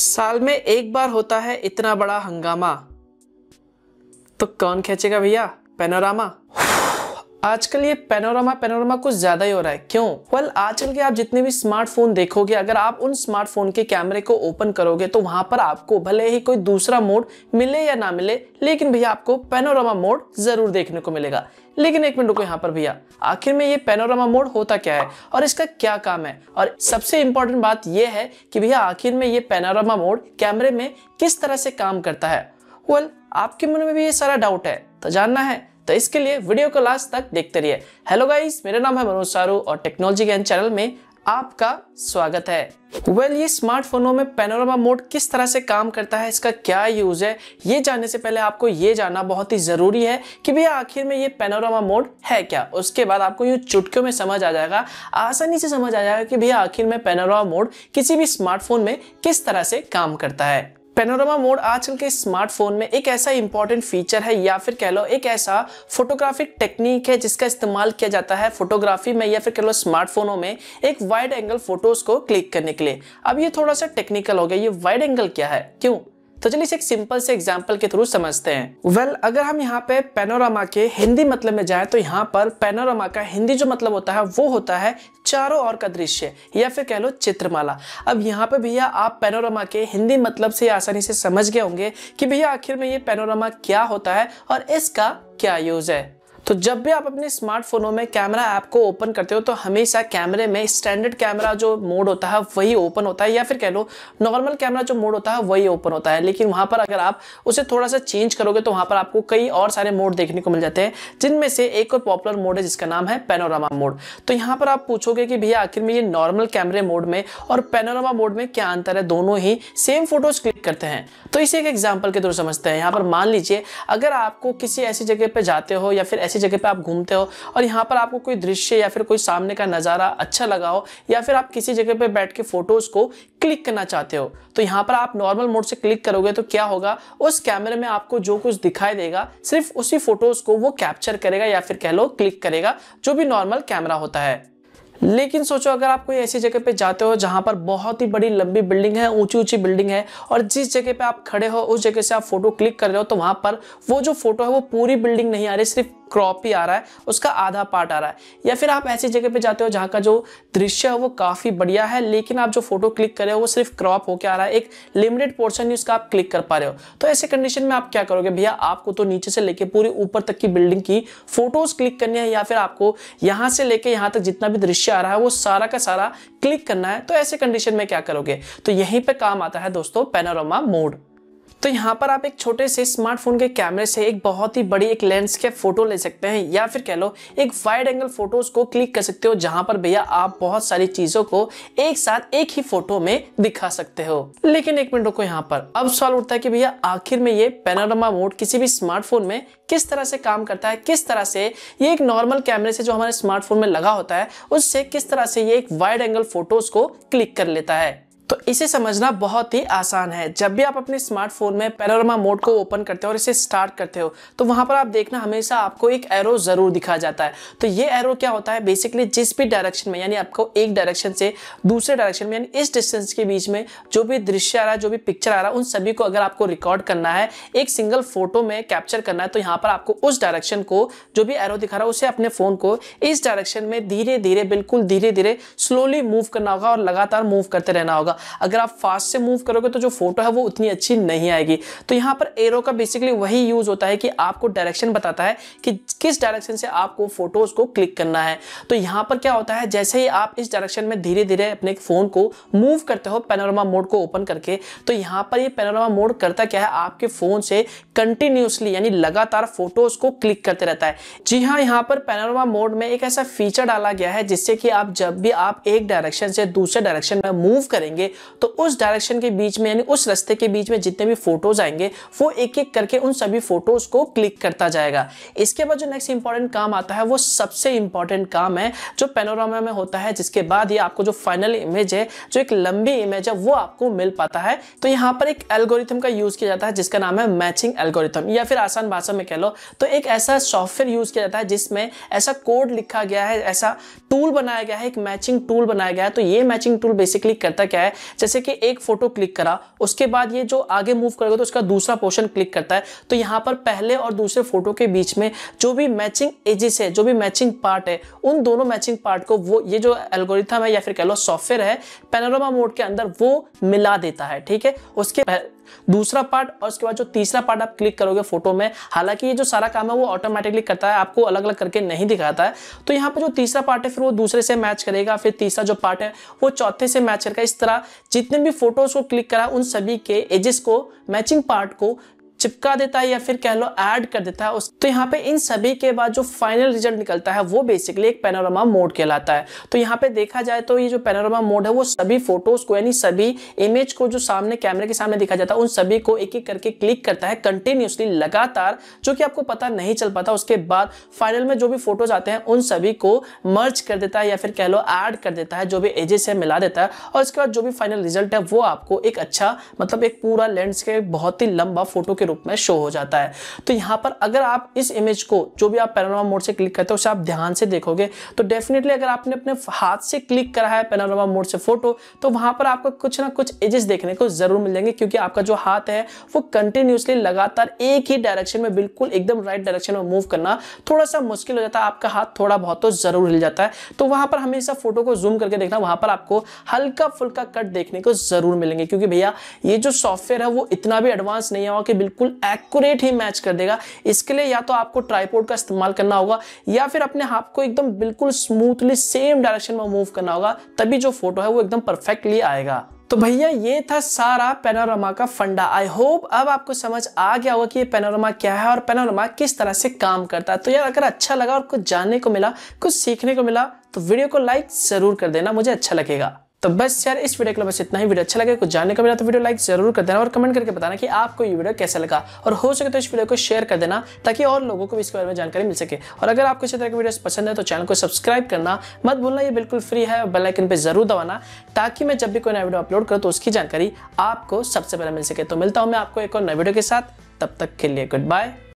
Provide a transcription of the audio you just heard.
साल में एक बार होता है इतना बड़ा हंगामा तो कौन खेचेगा भैया पेनोरामा आजकल ये पेनोरामा पेनोरामा कुछ ज्यादा ही हो रहा है क्यों वेल well, आजकल के आप जितने भी स्मार्टफोन देखोगे अगर आप उन स्मार्टफोन के कैमरे को ओपन करोगे तो वहां पर आपको भले ही कोई दूसरा मोड मिले या ना मिले लेकिन भैया आपको पेनोरामा मोड जरूर देखने को मिलेगा लेकिन एक मिनट रुको यहाँ पर भैया आखिर में ये पेनोरामा मोड होता क्या है और इसका क्या काम है और सबसे इंपॉर्टेंट बात यह है कि भैया आखिर में ये पेनोरामा मोड कैमरे में किस तरह से काम करता है वेल well, आपके मन में भी ये सारा डाउट है तो जानना है तो इसके लिए वीडियो को लास्ट तक देखते रहिए हेलो गाइस मेरा नाम है मनोज सारू और टेक्नोलॉजी ज्ञान चैनल में आपका स्वागत है वेल well, ये स्मार्टफोनों में पेनोरामा मोड किस तरह से काम करता है इसका क्या यूज है ये जानने से पहले आपको ये जानना बहुत ही जरूरी है कि भैया आखिर में ये पेनोरामा मोड है क्या उसके बाद आपको यूँ चुटकियों में समझ आ जाएगा आसानी से समझ आ जाएगा कि भैया आखिर में पेनोरामा मोड किसी भी स्मार्टफोन में किस तरह से काम करता है पेनोरामा मोड आजकल के स्मार्टफोन में एक ऐसा इंपॉर्टेंट फीचर है या फिर कह लो एक ऐसा फोटोग्राफिक टेक्निक है जिसका इस्तेमाल किया जाता है फोटोग्राफी में या फिर कह लो स्मार्टफोनों में एक वाइड एंगल फोटोज को क्लिक करने के लिए अब ये थोड़ा सा टेक्निकल हो गया ये वाइड एंगल क्या है क्यों तो चलिए इसे एक सिंपल से एग्जाम्पल के थ्रू समझते हैं वेल well, अगर हम यहाँ पे पेनोरामा के हिंदी मतलब में जाए तो यहाँ पर पेनोरामा का हिंदी जो मतलब होता है वो होता है चारों ओर का दृश्य या फिर कह लो चित्रमाला अब यहाँ पे भैया आप पेनोरामा के हिंदी मतलब से आसानी से समझ गए होंगे कि भैया आखिर में ये पेनोरामा क्या होता है और इसका क्या यूज है तो जब भी आप अपने स्मार्टफोनों में कैमरा ऐप को ओपन करते हो तो हमेशा कैमरे में स्टैंडर्ड कैमरा जो मोड होता है वही ओपन होता है या फिर कह लो नॉर्मल कैमरा जो मोड होता है वही ओपन होता है लेकिन वहां पर अगर आप उसे थोड़ा सा चेंज करोगे तो वहाँ पर आपको कई और सारे मोड देखने को मिल जाते हैं जिनमें से एक और पॉपुलर मोड है जिसका नाम है पेनोरामा मोड तो यहाँ पर आप पूछोगे कि भैया आखिर में ये नॉर्मल कैमरे मोड में और पेनोरामा मोड में क्या अंतर है दोनों ही सेम फोटोज क्लिक करते हैं तो इसे एक एग्जाम्पल के थ्रू समझते हैं यहाँ पर मान लीजिए अगर आपको किसी ऐसी जगह पर जाते हो या फिर ऐसी ऐसी जगह पे आप घूमते हो और यहाँ पर आपको कोई दृश्य या फिर कोई सामने का नज़ारा अच्छा लगा हो या फिर आप किसी जगह पे बैठ के फोटोज़ को क्लिक करना चाहते हो तो यहाँ पर आप नॉर्मल मोड से क्लिक करोगे तो क्या होगा उस कैमरे में आपको जो कुछ दिखाई देगा सिर्फ उसी फोटोज़ को वो कैप्चर करेगा या फिर कह लो क्लिक करेगा जो भी नॉर्मल कैमरा होता है लेकिन सोचो अगर आप कोई ऐसी जगह पे जाते हो जहाँ पर बहुत ही बड़ी लंबी बिल्डिंग है ऊंची ऊंची बिल्डिंग है और जिस जगह पे आप खड़े हो उस जगह से आप फोटो क्लिक कर रहे हो तो वहाँ पर वो जो फोटो है वो पूरी बिल्डिंग नहीं आ रही सिर्फ क्रॉप ही आ रहा है उसका आधा पार्ट आ रहा है या फिर आप ऐसी जगह पे जाते हो जहाँ का जो दृश्य है वो काफ़ी बढ़िया है लेकिन आप जो फोटो क्लिक कर रहे हो वो सिर्फ क्रॉप होकर आ रहा है एक लिमिटेड पोर्शन ही उसका आप क्लिक कर पा रहे हो तो ऐसे कंडीशन में आप क्या करोगे भैया आपको तो नीचे से लेके पूरे ऊपर तक की बिल्डिंग की फोटोज क्लिक करनी है या फिर आपको यहाँ से लेके यहाँ तक जितना भी दृश्य आ रहा है वो सारा का सारा क्लिक करना है तो ऐसे कंडीशन में क्या करोगे तो यहीं पर काम आता है दोस्तों पेनारोमा मोड तो यहाँ पर आप एक छोटे से स्मार्टफोन के कैमरे से एक बहुत ही बड़ी एक लेंस के फोटो ले सकते हैं या फिर कह लो एक वाइड एंगल फोटोज को क्लिक कर सकते हो जहां पर भैया आप बहुत सारी चीजों को एक साथ एक ही फोटो में दिखा सकते हो लेकिन एक मिनट को यहाँ पर अब सवाल उठता है कि भैया आखिर में ये पेनाडोमा मोड किसी भी स्मार्टफोन में किस तरह से काम करता है किस तरह से ये एक नॉर्मल कैमरे से जो हमारे स्मार्टफोन में लगा होता है उससे किस तरह से ये एक वाइड एंगल फोटोज को क्लिक कर लेता है इसे समझना बहुत ही आसान है जब भी आप अपने स्मार्टफोन में पैनोरमा मोड को ओपन करते हो और इसे स्टार्ट करते हो तो वहां पर आप देखना हमेशा आपको एक एरो जरूर दिखा जाता है तो ये एरो क्या होता है बेसिकली जिस भी डायरेक्शन में यानी आपको एक डायरेक्शन से दूसरे डायरेक्शन में यानी इस डिस्टेंस के बीच में जो भी दृश्य आ रहा है जो भी पिक्चर आ रहा है उन सभी को अगर आपको रिकॉर्ड करना है एक सिंगल फोटो में कैप्चर करना है तो यहाँ पर आपको उस डायरेक्शन को जो भी एरो दिखा रहा है उसे अपने फोन को इस डायरेक्शन में धीरे धीरे बिल्कुल धीरे धीरे स्लोली मूव करना होगा और लगातार मूव करते रहना होगा अगर आप फास्ट से मूव करोगे तो जो फोटो है वो उतनी अच्छी नहीं आएगी तो यहाँ पर एरो का बेसिकली वही यूज होता है कि आपको डायरेक्शन बताता है कि किस डायरेक्शन से आपको फोटोज को क्लिक करना है तो यहाँ पर क्या होता है जैसे ही आप इस डायरेक्शन में धीरे धीरे अपने फोन को मूव करते हो पेनोरमा मोड को ओपन करके तो यहाँ पर ये पेनोरमा मोड करता क्या है आपके फोन से कंटिन्यूसली यानी लगातार फोटोज को क्लिक करते रहता है जी हाँ यहाँ पर पेनोरमा मोड में एक ऐसा फीचर डाला गया है जिससे कि आप जब भी आप एक डायरेक्शन से दूसरे डायरेक्शन में मूव करेंगे तो उस डायरेक्शन के बीच में यानी उस रास्ते के बीच में जितने भी फोटोज आएंगे वो एक एक करके उन सभी फोटोज को क्लिक करता जाएगा इसके बाद जो नेक्स्ट इंपॉर्टेंट काम आता है वो सबसे इंपॉर्टेंट काम है जो पेनोरामा में होता है जिसके बाद ये आपको जो फाइनल इमेज है जो एक लंबी इमेज है वो आपको मिल पाता है तो यहाँ पर एक एल्गोरिथम का यूज किया जाता है जिसका नाम है मैचिंग एल्गोरिथम या फिर आसान भाषा में कह लो तो एक ऐसा सॉफ्टवेयर यूज किया जाता है जिसमें ऐसा कोड लिखा गया है ऐसा टूल बनाया गया है एक मैचिंग टूल बनाया गया है तो ये मैचिंग टूल बेसिकली करता क्या है जैसे कि एक फोटो क्लिक करा उसके बाद ये जो आगे मूव करेगा तो उसका दूसरा पोर्शन क्लिक करता है तो यहाँ पर पहले और दूसरे फोटो के बीच में जो भी मैचिंग एजिस है जो भी मैचिंग पार्ट है उन दोनों मैचिंग पार्ट को वो ये जो एल्गोरिथम है या फिर कह लो सॉफ्टवेयर है पेनोरोमा मोड के अंदर वो मिला देता है ठीक है उसके दूसरा पार्ट और उसके बाद जो तीसरा पार्ट आप क्लिक करोगे फोटो में हालांकि ये जो सारा काम है वो ऑटोमेटिकली करता है आपको अलग अलग करके नहीं दिखाता है तो यहाँ पर जो तीसरा पार्ट है फिर वो दूसरे से मैच करेगा फिर तीसरा जो पार्ट है वो चौथे से मैच करेगा इस तरह जितने भी फोटोज को क्लिक करा उन सभी के एजेस को मैचिंग पार्ट को चिपका देता है या फिर कह लो ऐड कर देता है उस तो यहाँ पे इन सभी के बाद जो फाइनल रिजल्ट निकलता है वो बेसिकली एक पेनोरामा मोड कहलाता है तो यहाँ पे देखा जाए तो ये जो पेनोरामा मोड है वो सभी फोटोज को यानी सभी इमेज को जो सामने कैमरे के सामने देखा जाता है उन सभी को एक एक करके क्लिक करता है कंटिन्यूसली लगातार जो कि आपको पता नहीं चल पाता उसके बाद फाइनल में जो भी फोटोज आते हैं उन सभी को मर्ज कर देता है या फिर कह लो ऐड कर देता है जो भी एजेस है मिला देता है और उसके बाद जो भी फाइनल रिजल्ट है वो आपको एक अच्छा मतलब एक पूरा लेंस के बहुत ही लंबा फोटो के रूप में शो हो जाता है तो यहाँ पर अगर आप इस इमेज को जो भी आप पैनोरामा मोड से क्लिक करते हो उसे आप ध्यान से देखोगे तो डेफिनेटली अगर आपने अपने हाथ से क्लिक करा है पैनोरामा मोड से फोटो तो वहां पर आपको कुछ ना कुछ एजेस देखने को जरूर मिलेंगे क्योंकि आपका जो हाथ है वो कंटिन्यूसली लगातार एक ही डायरेक्शन में बिल्कुल एकदम राइट डायरेक्शन में मूव करना थोड़ा सा मुश्किल हो जाता है आपका हाथ थोड़ा बहुत तो जरूर हिल जाता है तो वहां पर हमेशा फोटो को जूम करके देखना वहां पर आपको हल्का फुल्का कट देखने को जरूर मिलेंगे क्योंकि भैया ये जो सॉफ्टवेयर है वो इतना भी एडवांस नहीं है कि बिल्कुल बिल्कुल एक्यूरेट ही मैच कर देगा इसके लिए या तो आपको ट्राईपोर्ट का इस्तेमाल करना होगा या फिर अपने हाथ को एकदम बिल्कुल स्मूथली सेम डायरेक्शन में मूव करना होगा तभी जो फोटो है वो एकदम परफेक्टली आएगा तो भैया ये था सारा पेनोरमा का फंडा आई होप अब आपको समझ आ गया होगा कि ये पेनोरमा क्या है और पेनोरमा किस तरह से काम करता है तो यार अगर अच्छा लगा और कुछ जानने को मिला कुछ सीखने को मिला तो वीडियो को लाइक जरूर कर देना मुझे अच्छा लगेगा तो बस यार इस वीडियो के लिए बस इतना ही वीडियो अच्छा लगे कुछ जानने का मिला तो वीडियो लाइक जरूर कर देना और कमेंट करके बताना कि आपको ये वीडियो कैसा लगा और हो सके तो इस वीडियो को शेयर कर देना ताकि और लोगों को भी इसके बारे में जानकारी मिल सके और अगर आपको इसी तरह की वीडियो पसंद है तो चैनल को सब्सक्राइब करना मत भूलना ये बिल्कुल फ्री है और बेलाइकन पर जरूर दबाना ताकि मैं जब भी कोई नया वीडियो अपलोड करूँ तो उसकी जानकारी आपको सबसे पहले मिल सके तो मिलता हूँ मैं आपको एक और नए वीडियो के साथ तब तक के लिए गुड बाय